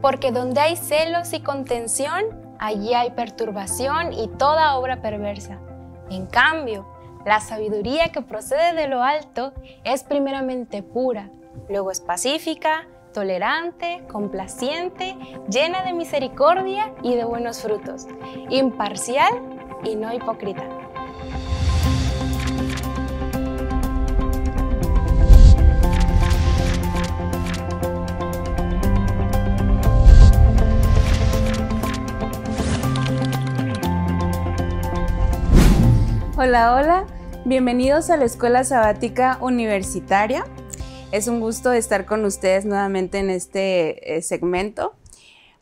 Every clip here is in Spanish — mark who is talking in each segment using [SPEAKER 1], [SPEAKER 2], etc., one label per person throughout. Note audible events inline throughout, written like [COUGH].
[SPEAKER 1] porque donde hay celos y contención, allí hay perturbación y toda obra perversa. En cambio, la sabiduría que procede de lo alto es primeramente pura, luego es pacífica, tolerante, complaciente, llena de misericordia y de buenos frutos, imparcial y no hipócrita. Hola, hola. Bienvenidos a la Escuela Sabática Universitaria. Es un gusto estar con ustedes nuevamente en este eh, segmento.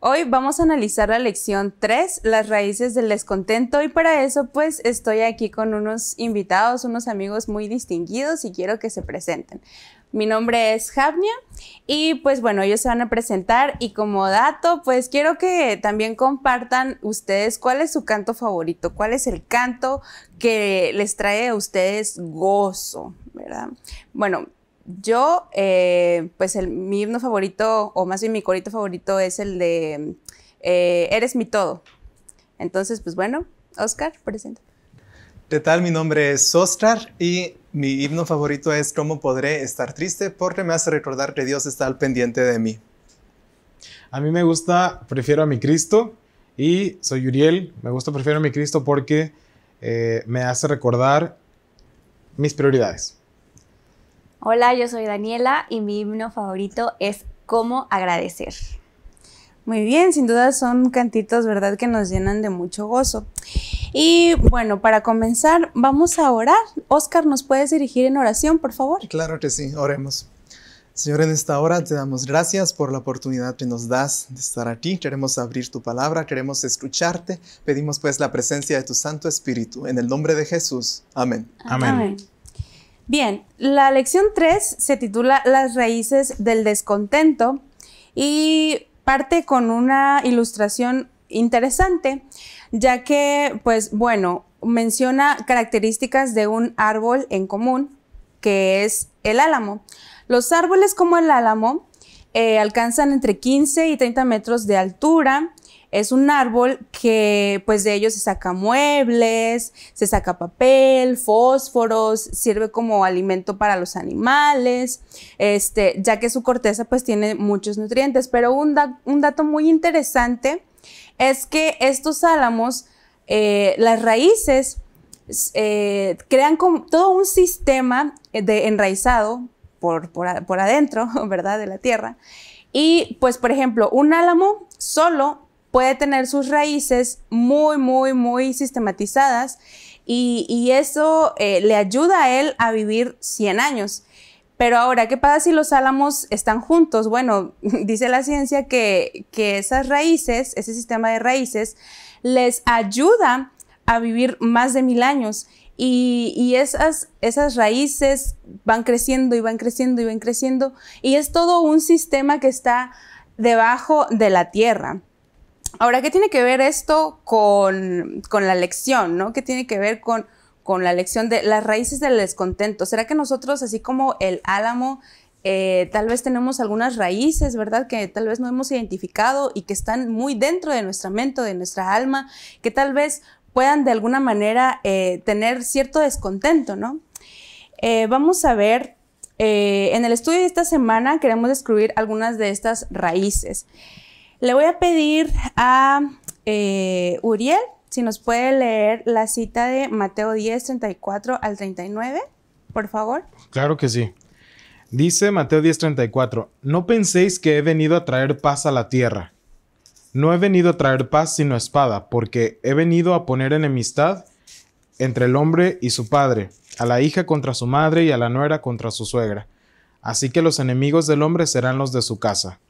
[SPEAKER 1] Hoy vamos a analizar la lección 3, las raíces del descontento y para eso pues estoy aquí con unos invitados, unos amigos muy distinguidos y quiero que se presenten. Mi nombre es Javnia y pues bueno, ellos se van a presentar y como dato, pues quiero que también compartan ustedes cuál es su canto favorito, cuál es el canto que les trae a ustedes gozo, ¿verdad? Bueno, yo, eh, pues el, mi himno favorito, o más bien mi corito favorito es el de eh, Eres mi todo. Entonces, pues bueno, Oscar, presento.
[SPEAKER 2] ¿Qué tal? Mi nombre es Oscar y mi himno favorito es ¿Cómo podré estar triste? Porque me hace recordar que Dios está al pendiente de mí.
[SPEAKER 3] A mí me gusta Prefiero a mi Cristo y soy Uriel. Me gusta Prefiero a mi Cristo porque eh, me hace recordar mis prioridades.
[SPEAKER 4] Hola, yo soy Daniela y mi himno favorito es ¿Cómo agradecer?
[SPEAKER 1] Muy bien, sin duda son cantitos, ¿verdad?, que nos llenan de mucho gozo. Y bueno, para comenzar, vamos a orar. Oscar, ¿nos puedes dirigir en oración, por
[SPEAKER 2] favor? Claro que sí, oremos. Señor, en esta hora te damos gracias por la oportunidad que nos das de estar aquí. Queremos abrir tu palabra, queremos escucharte. Pedimos pues la presencia de tu Santo Espíritu. En el nombre de Jesús. Amén. Amén.
[SPEAKER 1] Bien, la lección 3 se titula Las raíces del descontento y parte con una ilustración interesante ya que, pues bueno, menciona características de un árbol en común, que es el álamo. Los árboles como el álamo eh, alcanzan entre 15 y 30 metros de altura. Es un árbol que pues de ellos se saca muebles, se saca papel, fósforos, sirve como alimento para los animales, este, ya que su corteza pues tiene muchos nutrientes. Pero un dato muy interesante es que estos álamos, eh, las raíces, eh, crean todo un sistema de enraizado por, adentro, [LAUGHS] ¿verdad? De la tierra. Y pues, por ejemplo, un álamo solo puede tener sus raíces muy, muy, muy sistematizadas y, eso eh, le ayuda a él a vivir 100 años. Pero ahora, ¿qué pasa si los álamos están juntos? Bueno, [LAUGHS] dice la ciencia que, esas raíces, ese sistema de raíces, les ayuda a vivir más de mil años. Y, esas, esas raíces van creciendo y van creciendo y van creciendo. Y es todo un sistema que está debajo de la tierra. Ahora, ¿qué tiene que ver esto con, la lección? ¿no? ¿Qué tiene que ver con, con la lección de las raíces del descontento. ¿Será que nosotros, así como el álamo, eh, tal vez tenemos algunas raíces, ¿verdad? Que tal vez no hemos identificado y que están muy dentro de nuestra mente, de nuestra alma, que tal vez puedan de alguna manera eh, tener cierto descontento, ¿no? Eh, vamos a ver, en el estudio de esta semana queremos descubrir algunas de estas raíces. Le voy a pedir a Uriel si nos puede leer la cita de Mateo 10, 34 al 39, por favor.
[SPEAKER 3] Claro que sí. Dice Mateo 10, 34, no penséis que he venido a traer paz a la tierra. No he venido a traer paz sino espada, porque he venido a poner enemistad entre el hombre y su padre, a la hija contra su madre y a la nuera contra su suegra. Así que los enemigos del hombre serán los de su casa.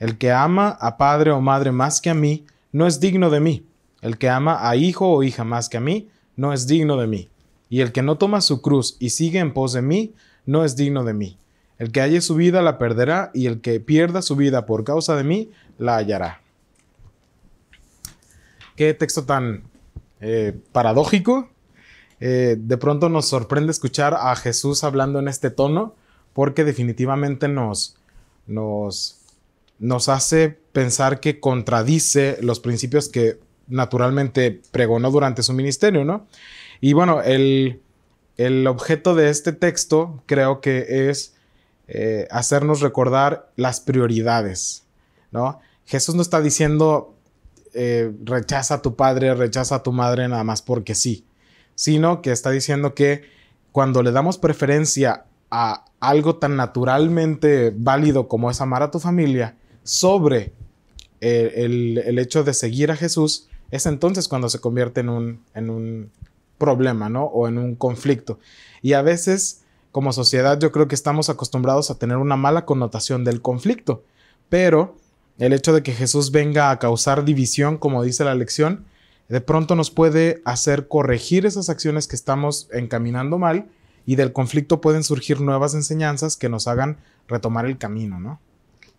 [SPEAKER 3] El que ama a padre o madre más que a mí, no es digno de mí. El que ama a hijo o hija más que a mí, no es digno de mí. Y el que no toma su cruz y sigue en pos de mí, no es digno de mí. El que halle su vida la perderá, y el que pierda su vida por causa de mí, la hallará. Qué texto tan eh, paradójico. Eh, de pronto nos sorprende escuchar a Jesús hablando en este tono, porque definitivamente nos, nos, nos hace pensar que contradice los principios que naturalmente pregonó durante su ministerio, ¿no? Y bueno, el, objeto de este texto creo que es eh, hacernos recordar las prioridades, ¿no? Jesús no está diciendo eh, rechaza a tu padre, rechaza a tu madre nada más porque sí, sino que está diciendo que cuando le damos preferencia a algo tan naturalmente válido como es amar a tu familia sobre eh, el, el hecho de seguir a Jesús, es entonces cuando se convierte en un, en un problema, ¿no? O en un conflicto. Y a veces, como sociedad, yo creo que estamos acostumbrados a tener una mala connotación del conflicto, pero el hecho de que Jesús venga a causar división, como dice la lección, de pronto nos puede hacer corregir esas acciones que estamos encaminando mal y del conflicto pueden surgir nuevas enseñanzas que nos hagan retomar el camino, ¿no?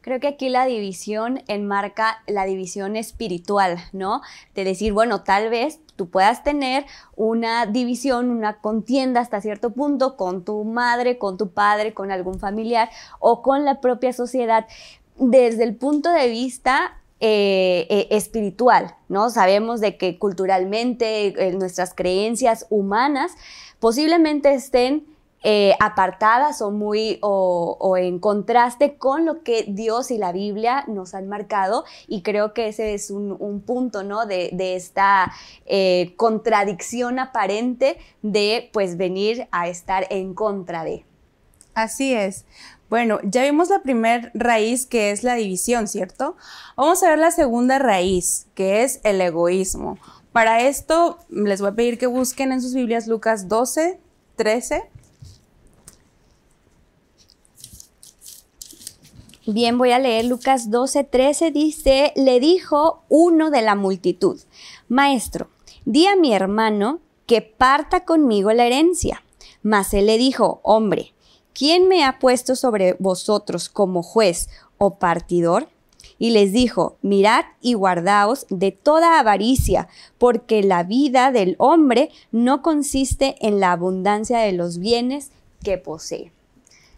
[SPEAKER 4] Creo que aquí la división enmarca la división espiritual, ¿no? De decir, bueno, tal vez tú puedas tener una división, una contienda hasta cierto punto con tu madre, con tu padre, con algún familiar o con la propia sociedad desde el punto de vista eh, eh, espiritual, ¿no? Sabemos de que culturalmente eh, nuestras creencias humanas posiblemente estén eh, apartadas o muy o, en contraste con lo que Dios y la Biblia nos han marcado y creo que ese es un, punto ¿no? de, esta eh, contradicción aparente de pues venir a estar en contra de.
[SPEAKER 1] Así es. Bueno, ya vimos la primera raíz que es la división, ¿cierto? Vamos a ver la segunda raíz que es el egoísmo. Para esto les voy a pedir que busquen en sus Biblias Lucas 12, 13 Bien, voy a leer Lucas 12, 13.
[SPEAKER 4] Dice, le dijo uno de la multitud, Maestro, di a mi hermano que parta conmigo la herencia. Mas él le dijo, Hombre, ¿quién me ha puesto sobre vosotros como juez o partidor? Y les dijo, Mirad y guardaos de toda avaricia, porque la vida del hombre no consiste en la abundancia de los bienes que posee.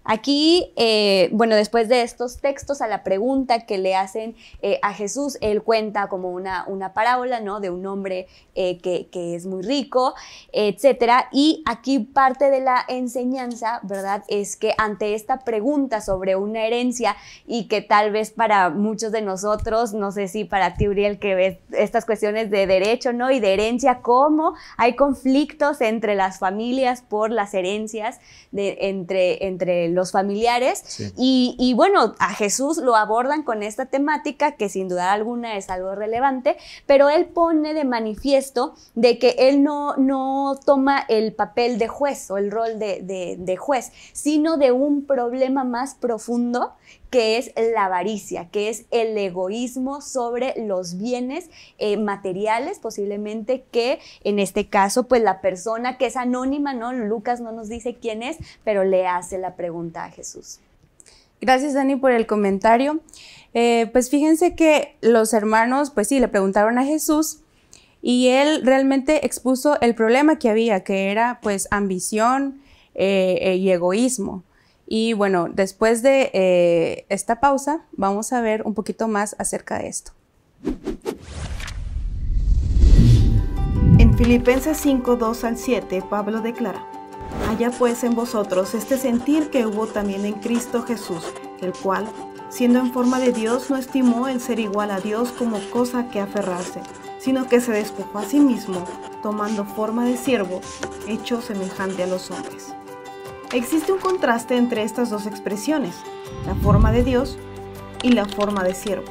[SPEAKER 4] Aquí, eh, bueno, después de estos textos, a la pregunta que le hacen eh, a Jesús, él cuenta como una, una parábola, ¿no? De un hombre eh, que, es muy rico, etcétera. Y aquí parte de la enseñanza, ¿verdad? Es que ante esta pregunta sobre una herencia y que tal vez para muchos de nosotros, no sé si para ti, Uriel, que ves estas cuestiones de derecho, ¿no? Y de herencia, cómo hay conflictos entre las familias por las herencias, de, entre, entre el los familiares. Y, bueno, a Jesús lo abordan con esta temática que sin duda alguna es algo relevante, pero él pone de manifiesto de que él no, no toma el papel de juez o el rol de juez, sino de un problema más profundo que es la avaricia, que es el egoísmo sobre los bienes eh, materiales, posiblemente que en este caso, pues la persona que es anónima, ¿no? Lucas no nos dice quién es, pero le hace la
[SPEAKER 1] pregunta a Jesús. Gracias Dani por el comentario. Eh, pues fíjense que los hermanos, pues sí, le preguntaron a Jesús y él realmente expuso el problema que había, que era pues ambición eh, y egoísmo. Y bueno, después de eh, esta pausa vamos a ver un poquito más acerca de esto.
[SPEAKER 5] En Filipenses 5, 2 al 7, Pablo declara, Haya pues en vosotros este sentir que hubo también en Cristo Jesús, el cual, siendo en forma de Dios, no estimó el ser igual a Dios como cosa que aferrarse, sino que se despojó a sí mismo, tomando forma de siervo, hecho semejante a los hombres. Existe un contraste entre estas dos expresiones, la forma de Dios y la forma de siervo.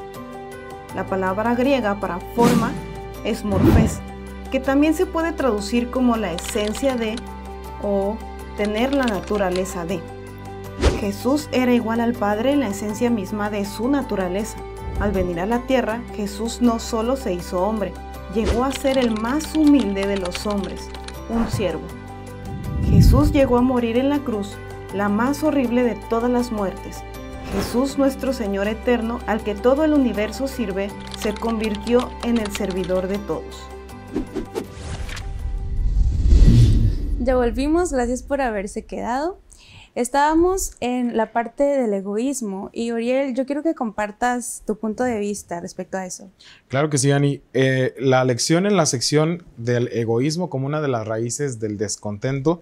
[SPEAKER 5] La palabra griega para forma es morfés, que también se puede traducir como la esencia de o tener la naturaleza de. Jesús era igual al Padre en la esencia misma de su naturaleza. Al venir a la tierra, Jesús no solo se hizo hombre, llegó a ser el más humilde de los hombres, un siervo. Jesús llegó a morir en la cruz, la más horrible de todas las muertes. Jesús nuestro Señor eterno, al que todo el universo sirve, se convirtió en el servidor de todos.
[SPEAKER 1] Ya volvimos, gracias por haberse quedado. Estábamos en la parte del egoísmo y Oriel, yo quiero que compartas tu punto de vista respecto a eso.
[SPEAKER 3] Claro que sí, Ani. Eh, la lección en la sección del egoísmo como una de las raíces del descontento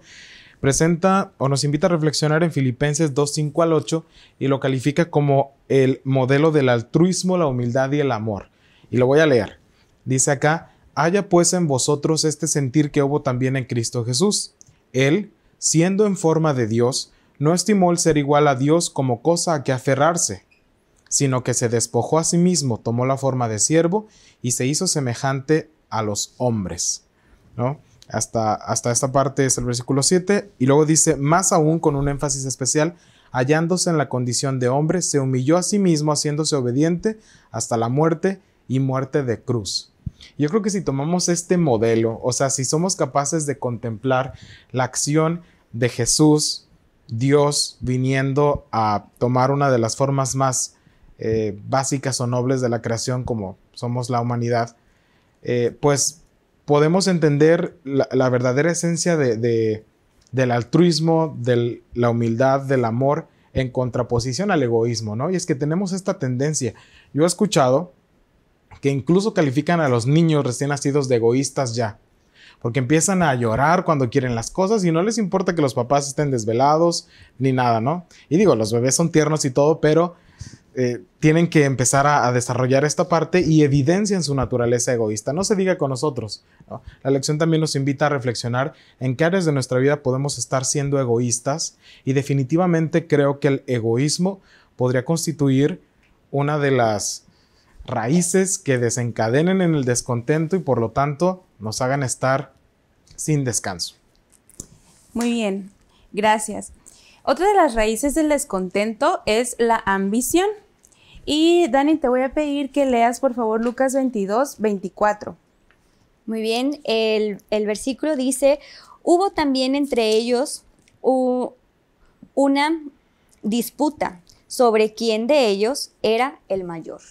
[SPEAKER 3] presenta o nos invita a reflexionar en Filipenses 2.5 al 8 y lo califica como el modelo del altruismo, la humildad y el amor. Y lo voy a leer. Dice acá, haya pues en vosotros este sentir que hubo también en Cristo Jesús. Él, siendo en forma de Dios, no estimó el ser igual a Dios como cosa a que aferrarse, sino que se despojó a sí mismo, tomó la forma de siervo y se hizo semejante a los hombres. ¿no? Hasta, hasta esta parte es el versículo 7 y luego dice, más aún con un énfasis especial, hallándose en la condición de hombre, se humilló a sí mismo haciéndose obediente hasta la muerte y muerte de cruz. Yo creo que si tomamos este modelo, o sea, si somos capaces de contemplar la acción de Jesús Dios viniendo a tomar una de las formas más eh, básicas o nobles de la creación como somos la humanidad, eh, pues podemos entender la, verdadera esencia de, del altruismo, de la humildad, del amor en contraposición al egoísmo, ¿no? Y es que tenemos esta tendencia. Yo he escuchado que incluso califican a los niños recién nacidos de egoístas ya porque empiezan a llorar cuando quieren las cosas y no les importa que los papás estén desvelados ni nada, ¿no? Y digo, los bebés son tiernos y todo, pero eh, tienen que empezar a, desarrollar esta parte y evidencian su naturaleza egoísta. No se diga con nosotros. La lección también nos invita a reflexionar en qué áreas de nuestra vida podemos estar siendo egoístas y definitivamente creo que el egoísmo podría constituir una de las raíces que desencadenen en el descontento y por lo tanto nos hagan estar sin descanso.
[SPEAKER 1] Muy bien, gracias. Otra de las raíces del descontento es la ambición. Y Dani, te voy a pedir que leas por favor Lucas 22, 24. Muy bien, el, versículo
[SPEAKER 4] dice, hubo también entre ellos una disputa sobre quién de ellos era el mayor.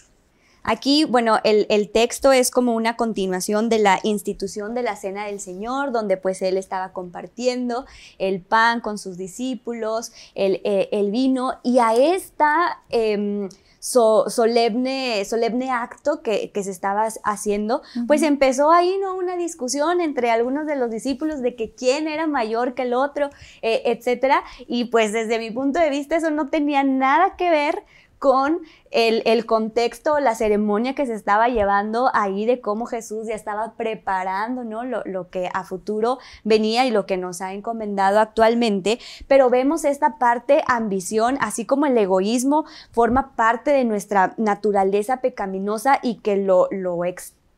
[SPEAKER 4] Aquí, bueno, el, texto es como una continuación de la institución de la Cena del Señor, donde pues él estaba compartiendo el pan con sus discípulos, el, eh, vino, y a esta em, solemne, solemne acto que, se estaba haciendo, pues empezó ahí una discusión entre algunos de los discípulos de que quién era mayor que el otro, eh, etcétera, Y pues desde mi punto de vista eso no tenía nada que ver con el, contexto, la ceremonia que se estaba llevando ahí de cómo Jesús ya estaba preparando, Lo, que a futuro venía y lo que nos ha encomendado actualmente. Pero vemos esta parte ambición, así como el egoísmo forma parte de nuestra naturaleza pecaminosa y que lo, lo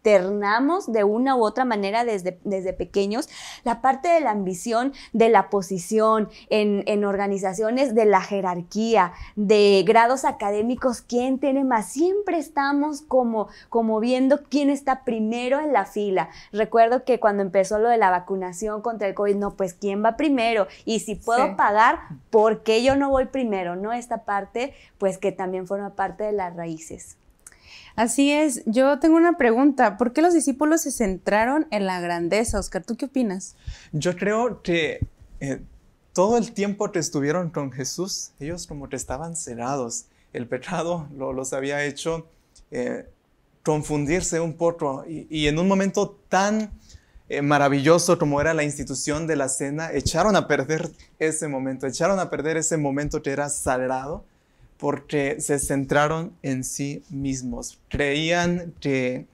[SPEAKER 4] internamos de una u otra manera desde, pequeños, la parte de la ambición, de la posición en, organizaciones, de la jerarquía, de grados académicos, quién tiene más, siempre estamos como, como viendo quién está primero en la fila. Recuerdo que cuando empezó lo de la vacunación contra el COVID, no, pues quién va primero y si puedo pagar, ¿por qué yo no voy primero? ¿No? Esta parte, pues que también forma parte de las raíces.
[SPEAKER 1] Así es, yo tengo una pregunta. ¿Por qué los discípulos se centraron en la grandeza, Oscar? ¿Tú qué opinas?
[SPEAKER 2] Yo creo que eh, todo el tiempo que estuvieron con Jesús, ellos como que estaban cerrados. El pecado los había hecho eh, confundirse un poco y, en un momento tan eh, maravilloso como era la institución de la cena, echaron a perder ese momento, echaron a perder ese momento que era sagrado porque se centraron en sí mismos. Creían que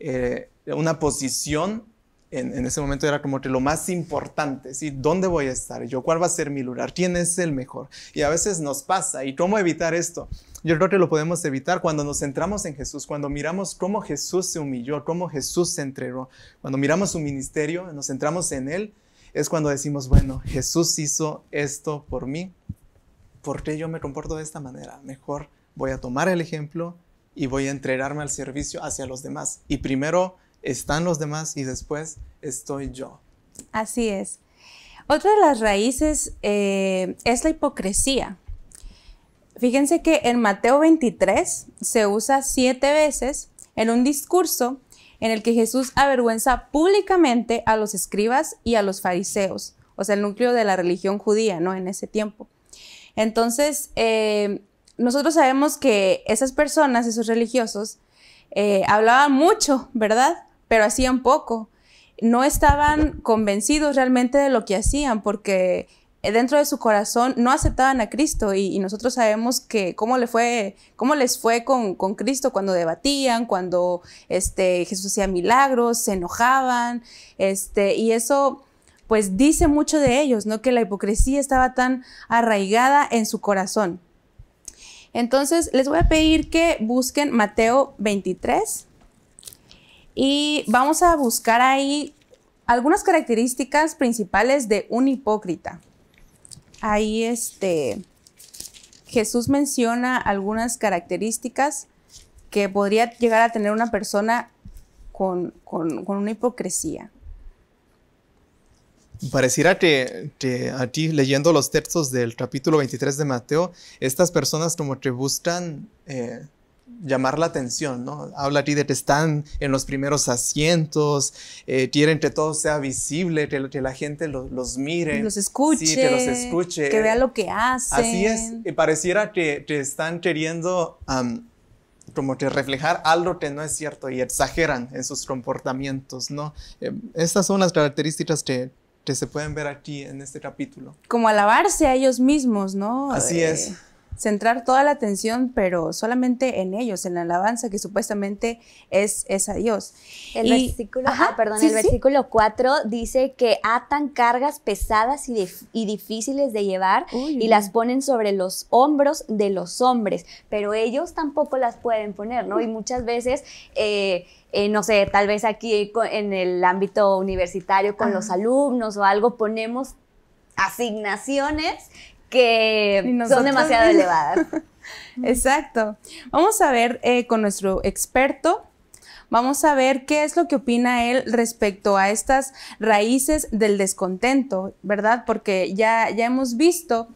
[SPEAKER 2] eh, una posición en, ese momento era como que lo más importante, ¿sí? ¿Dónde voy a estar? ¿Yo cuál va a ser mi lugar? ¿Quién es el mejor? Y a veces nos pasa. ¿Y cómo evitar esto? Yo creo que lo podemos evitar cuando nos centramos en Jesús, cuando miramos cómo Jesús se humilló, cómo Jesús se entregó, cuando miramos su ministerio, nos centramos en Él, es cuando decimos, bueno, Jesús hizo esto por mí, ¿por qué yo me comporto de esta manera? Mejor voy a tomar el ejemplo y voy a entregarme al servicio hacia los demás. Y primero están los demás y después estoy yo.
[SPEAKER 1] Así es. Otra de las raíces eh, es la hipocresía. Fíjense que en Mateo 23 se usa siete veces en un discurso en el que Jesús avergüenza públicamente a los escribas y a los fariseos, o sea, el núcleo de la religión judía, ¿no? En ese tiempo. Entonces, eh, nosotros sabemos que esas personas, esos religiosos, eh, hablaban mucho, ¿verdad? Pero hacían poco. No estaban convencidos realmente de lo que hacían porque eh, dentro de su corazón no aceptaban a Cristo y, nosotros sabemos que cómo, le fue, cómo les fue con, Cristo cuando debatían, cuando este, Jesús hacía milagros, se enojaban, este, y eso pues dice mucho de ellos, ¿no? Que la hipocresía estaba tan arraigada en su corazón. Entonces, les voy a pedir que busquen Mateo 23 y vamos a buscar ahí algunas características principales de un hipócrita. Ahí este Jesús menciona algunas características que podría llegar a tener una persona con, con una hipocresía.
[SPEAKER 2] Pareciera que, que, a ti, leyendo los textos del capítulo 23 de Mateo, estas personas como que buscan eh, llamar la atención, ¿no? Habla a ti de que están en los primeros asientos, eh, quieren que todo sea visible, que, la gente los mire. Los escuche. que los escuche. Que vea
[SPEAKER 1] lo que hacen. Así es.
[SPEAKER 2] Y pareciera que, te están queriendo como que reflejar algo que no es cierto y exageran en sus comportamientos, ¿no? Em, estas son las características que que se pueden ver aquí en este capítulo.
[SPEAKER 1] Como alabarse a ellos mismos, ¿no? Así eh, es centrar toda la atención, pero solamente en ellos, en la alabanza que supuestamente es, es a Dios.
[SPEAKER 4] El versículo,
[SPEAKER 1] 4 ah, dice que
[SPEAKER 4] atan cargas pesadas y, difíciles de llevar y las ponen sobre los hombros de los hombres, pero ellos tampoco las pueden poner, ¿no? Y muchas veces... Eh, eh, no sé, tal vez aquí en el ámbito universitario con los alumnos o algo, ponemos asignaciones que son demasiado elevadas.
[SPEAKER 1] [LAUGHS] Exacto. Vamos a ver eh, con nuestro experto. Vamos a ver qué es lo que opina él respecto a estas raíces del descontento, ¿verdad? Porque ya, ya hemos visto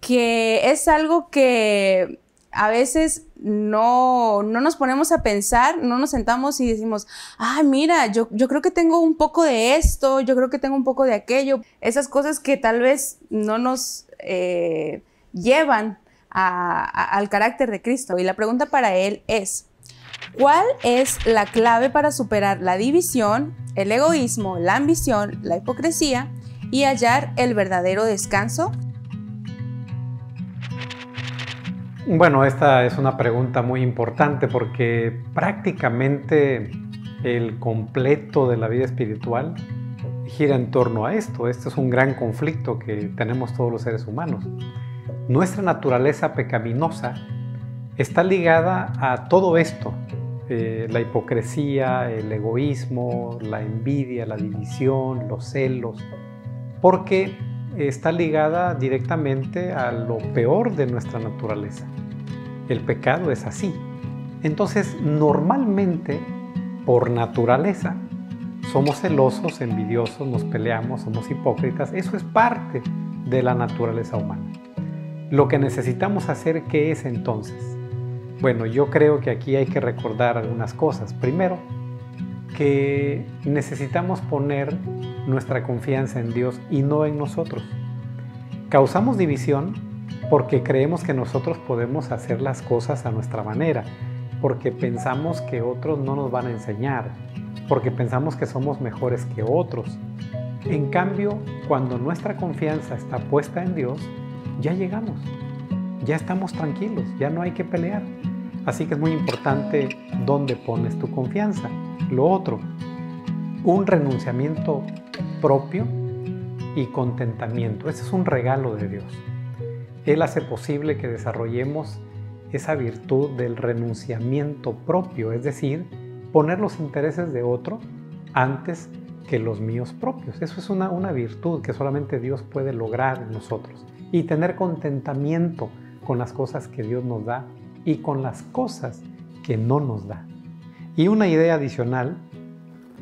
[SPEAKER 1] que es algo que a veces no, no, nos ponemos a pensar, no nos sentamos y decimos, ah, mira, yo, yo, creo que tengo un poco de esto, yo creo que tengo un poco de aquello. Esas cosas que tal vez no nos eh, llevan al carácter de Cristo. Y la pregunta para él es, ¿cuál es la clave para superar la división, el egoísmo, la ambición, la hipocresía y hallar el verdadero descanso?
[SPEAKER 6] Bueno, esta es una pregunta muy importante porque prácticamente el completo de la vida espiritual en torno a esto. Este es un gran conflicto que tenemos todos los seres humanos. Nuestra naturaleza pecaminosa está ligada a todo esto. Eh, la hipocresía, el egoísmo, la envidia, la división, los celos, porque está ligada directamente a lo peor de nuestra naturaleza. El pecado es así. Entonces, normalmente, por naturaleza, somos celosos, envidiosos, nos peleamos, somos hipócritas. Eso es parte de la naturaleza humana. Lo que necesitamos hacer, ¿qué es entonces? Bueno, yo creo que aquí hay que recordar algunas cosas. Primero, que necesitamos poner nuestra confianza en Dios y no en nosotros. Causamos división porque creemos que nosotros podemos hacer las cosas a nuestra manera, porque pensamos que otros no nos van a enseñar, porque pensamos que somos mejores que otros. En cambio, cuando nuestra confianza está puesta en Dios, ya llegamos, ya estamos tranquilos, ya no hay que pelear. Así que es muy importante dónde pones tu confianza. Lo otro, un renunciamiento propio y contentamiento. Ese es un regalo de Dios. Él hace posible que desarrollemos esa virtud del renunciamiento propio, es decir, poner los intereses de otro antes que los míos propios. Eso es una, virtud que solamente Dios puede lograr en nosotros. Y tener contentamiento con las cosas que Dios nos da y con las cosas que no nos da. Y una idea adicional,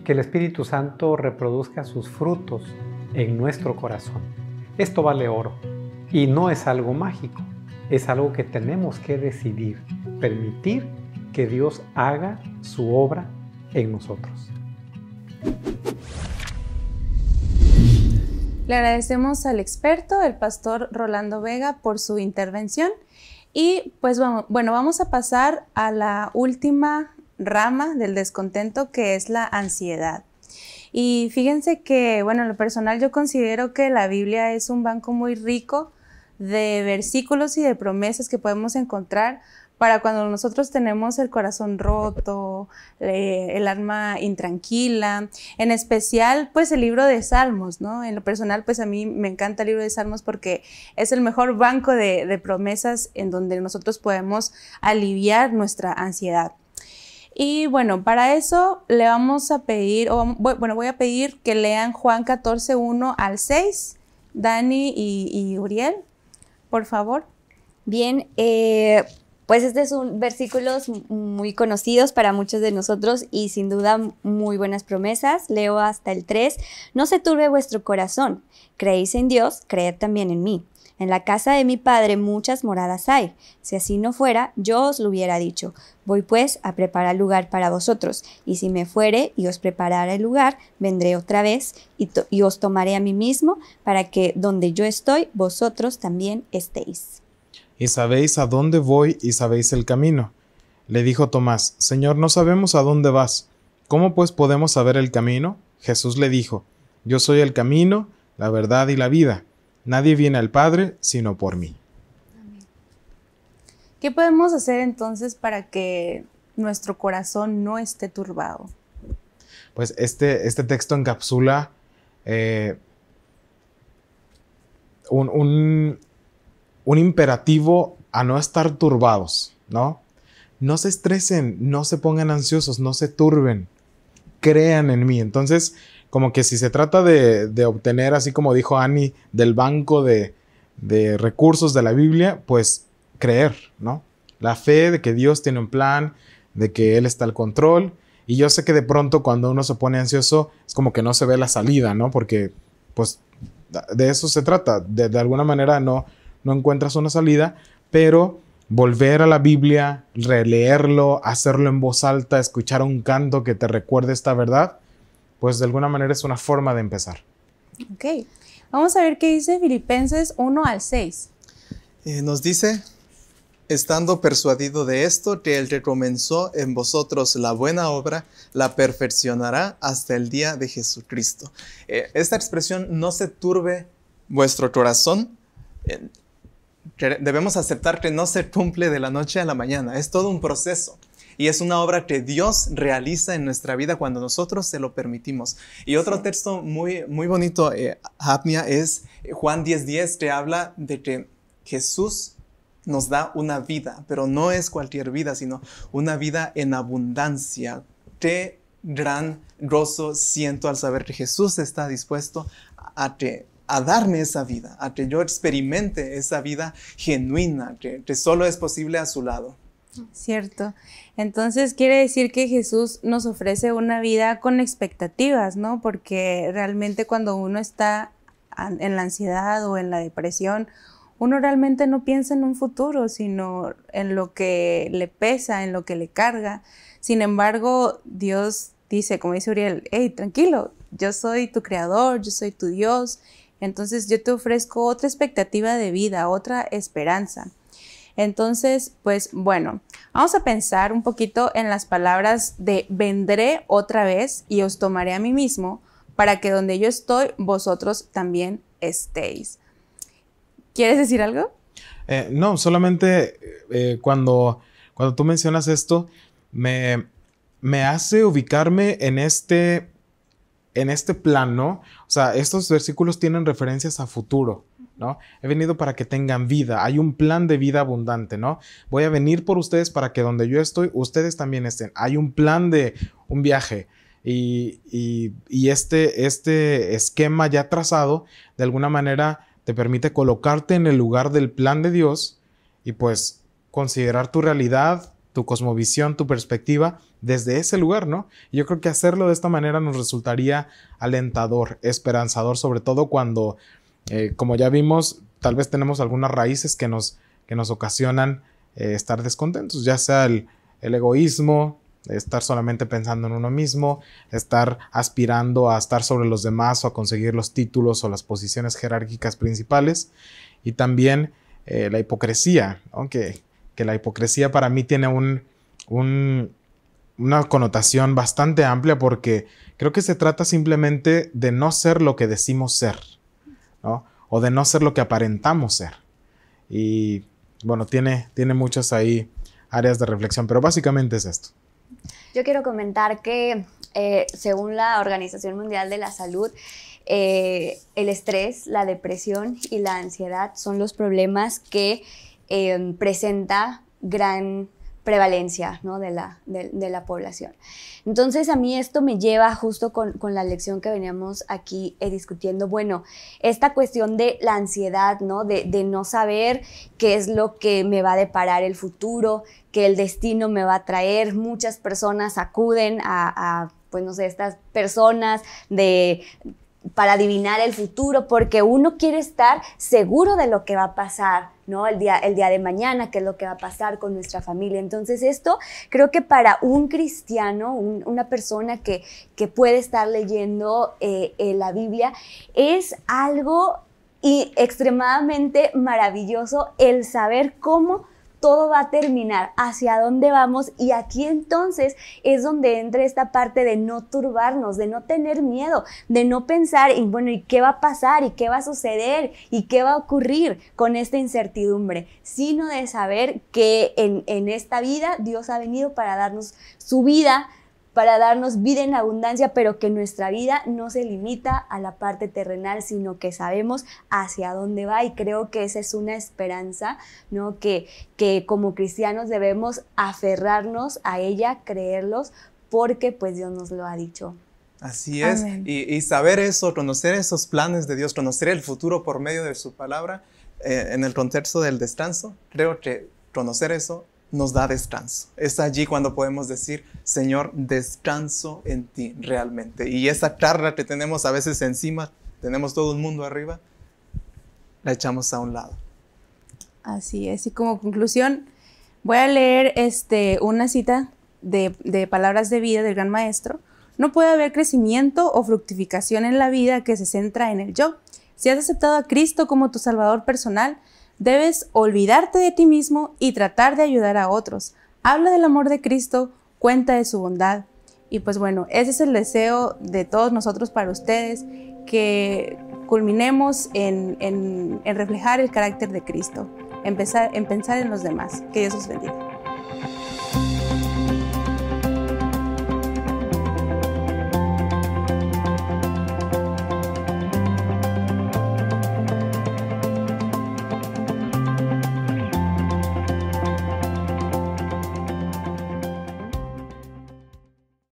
[SPEAKER 6] que el Espíritu Santo reproduzca sus frutos en nuestro corazón. Esto vale oro y no es algo mágico, es algo que tenemos que decidir, permitir que Dios haga su obra en nosotros.
[SPEAKER 1] Le agradecemos al experto, el pastor Rolando Vega, por su intervención. Y pues bueno, vamos a pasar a la última rama del descontento que es la ansiedad. Y fíjense que, bueno, en lo personal yo considero que la Biblia es un banco muy rico de versículos y de promesas que podemos encontrar para cuando nosotros tenemos el corazón roto, el alma intranquila, en especial pues el libro de Salmos, ¿no? En lo personal pues a mí me encanta el libro de Salmos porque es el mejor banco de, promesas en donde nosotros podemos aliviar nuestra ansiedad. Y bueno, para eso le vamos a pedir, o bueno, voy a pedir que lean Juan 14, 1 al 6, Dani y, y Uriel, por favor.
[SPEAKER 4] Bien, eh, pues este es un versículo muy conocidos para muchos de nosotros y sin duda muy buenas promesas. Leo hasta el 3. No se turbe vuestro corazón. Creéis en Dios, creed también en mí. En la casa de mi padre muchas moradas hay. Si así no fuera, yo os lo hubiera dicho. Voy pues a preparar lugar para vosotros, y si me fuere y os preparara el lugar, vendré otra vez y os tomaré a mí mismo, para que donde yo estoy, vosotros también estéis
[SPEAKER 3] y sabéis a dónde voy y sabéis el camino. Le dijo Tomás, Señor, no sabemos a dónde vas. ¿Cómo pues podemos saber el camino? Jesús le dijo, Yo soy el camino, la verdad y la vida. Nadie viene al Padre sino por mí.
[SPEAKER 1] ¿Qué podemos hacer entonces para que nuestro corazón no esté turbado?
[SPEAKER 3] Pues este, este texto encapsula eh, un, un imperativo a no estar turbados, ¿no? No se estresen, no se pongan ansiosos, no se turben, crean en mí. Entonces, como que si se trata de, obtener, así como dijo Annie, del banco de, recursos de la Biblia, pues creer, ¿no? La fe de que Dios tiene un plan, de que Él está al control. Y yo sé que de pronto cuando uno se pone ansioso es como que no se ve la salida, ¿no? Porque pues de eso se trata. de alguna manera no, no encuentras una salida, pero volver a la Biblia, releerlo, hacerlo en voz alta, escuchar un canto que te recuerde esta verdad, pues de alguna manera es una forma de empezar.
[SPEAKER 1] Ok, vamos a ver qué dice Filipenses 1 al 6.
[SPEAKER 3] Eh, nos dice,
[SPEAKER 2] estando persuadido de esto, que el que comenzó en vosotros la buena obra, la perfeccionará hasta el día de Jesucristo. Eh, esta expresión, no se turbe vuestro corazón, eh, debemos aceptar que no se cumple de la noche a la mañana, es todo un proceso. Y es una obra que Dios realiza en nuestra vida cuando nosotros se lo permitimos. Y otro texto muy, muy bonito, eh, Apnia, es Juan 10.10, 10, que habla de que Jesús nos da una vida, pero no es cualquier vida, sino una vida en abundancia. Qué gran gozo siento al saber que Jesús está dispuesto a que a darme esa vida, a que yo experimente esa vida genuina que, solo es posible a su lado.
[SPEAKER 1] Cierto. Entonces quiere decir que Jesús nos ofrece una vida con expectativas, ¿no? Porque realmente cuando uno está en la ansiedad o en la depresión, uno realmente no piensa en un futuro, sino en lo que le pesa, en lo que le carga. Sin embargo, Dios dice, como dice Uriel, hey, tranquilo, yo soy tu creador, yo soy tu Dios entonces yo te ofrezco otra expectativa de vida, otra esperanza. Entonces, pues bueno, vamos a pensar un poquito en las palabras de vendré otra vez y os tomaré a mí mismo para que donde yo estoy, vosotros también estéis. ¿Quieres decir algo?
[SPEAKER 3] Eh, no, solamente eh, cuando, cuando tú mencionas esto, me, me hace ubicarme en este en este plan, ¿no? O sea, estos versículos tienen referencias a futuro, ¿no? He venido para que tengan vida, hay un plan de vida abundante, ¿no? Voy a venir por ustedes para que donde yo estoy, ustedes también estén. Hay un plan de un viaje. Y, este, este esquema ya trazado, de alguna manera, te permite colocarte en el lugar del plan de Dios y pues considerar tu realidad, tu cosmovisión, tu perspectiva desde ese lugar, ¿no? Yo creo que hacerlo de esta manera nos resultaría alentador, esperanzador, sobre todo cuando, eh, como ya vimos, tal vez tenemos algunas raíces que nos, que nos ocasionan eh, estar descontentos, ya sea el, egoísmo, estar solamente pensando en uno mismo, estar aspirando a estar sobre los demás o a conseguir los títulos o las posiciones jerárquicas principales y también eh, la hipocresía, aunque que la hipocresía para mí tiene un, una connotación bastante amplia porque creo que se trata simplemente de no ser lo que decimos ser, O de no ser lo que aparentamos ser. Y bueno, tiene, tiene muchas ahí áreas de reflexión, pero básicamente es esto.
[SPEAKER 4] Yo quiero comentar que eh, según la Organización Mundial de la Salud, eh, el estrés, la depresión y la ansiedad son los problemas que Em, presenta gran prevalencia de, la, población. Entonces a mí esto me lleva justo con, la lección que veníamos aquí eh, discutiendo, bueno, esta cuestión de la ansiedad, De, no saber qué es lo que me va a deparar el futuro, qué el destino me va a traer, muchas personas acuden a, pues no sé, estas personas para adivinar el futuro, porque uno quiere estar seguro de lo que va a pasar, ¿no? El día, el día de mañana, qué es lo que va a pasar con nuestra familia. Entonces esto creo que para un cristiano, una persona que, que puede estar leyendo eh, eh, la Biblia, es algo y extremadamente maravilloso el saber cómo todo va a terminar, hacia dónde vamos y aquí entonces es donde entra esta parte de no turbarnos, de no tener miedo, de no pensar en, bueno, ¿y qué va a pasar? ¿Y qué va a suceder? ¿Y qué va a ocurrir con esta incertidumbre? Sino de saber que en, en esta vida Dios ha venido para darnos su vida, para darnos vida en abundancia, pero que nuestra vida no se limita a la parte terrenal, sino que sabemos hacia dónde va y creo que esa es una esperanza, ¿no? Que, que como cristianos debemos aferrarnos a ella, creerlos, porque pues Dios nos lo ha dicho.
[SPEAKER 2] Así es, y, saber eso, conocer esos planes de Dios, conocer el futuro por medio de su palabra, eh, en el contexto del descanso, creo que conocer eso nos da descanso. Es allí cuando podemos decir, Señor, descanso en ti realmente. Y esa carga que tenemos a veces encima, tenemos todo el mundo arriba, la echamos a un lado.
[SPEAKER 1] Así es, y como conclusión, voy a leer este, una cita de Palabras de Vida del Gran Maestro. No puede haber crecimiento o fructificación en la vida que se centra en el yo. Si has aceptado a Cristo como tu Salvador personal, Debes olvidarte de ti mismo y tratar de ayudar a otros. Habla del amor de Cristo, cuenta de su bondad. Y pues bueno, ese es el deseo de todos nosotros para ustedes, que culminemos en, reflejar el carácter de Cristo, empezar, en pensar en los demás. Que Dios los bendiga.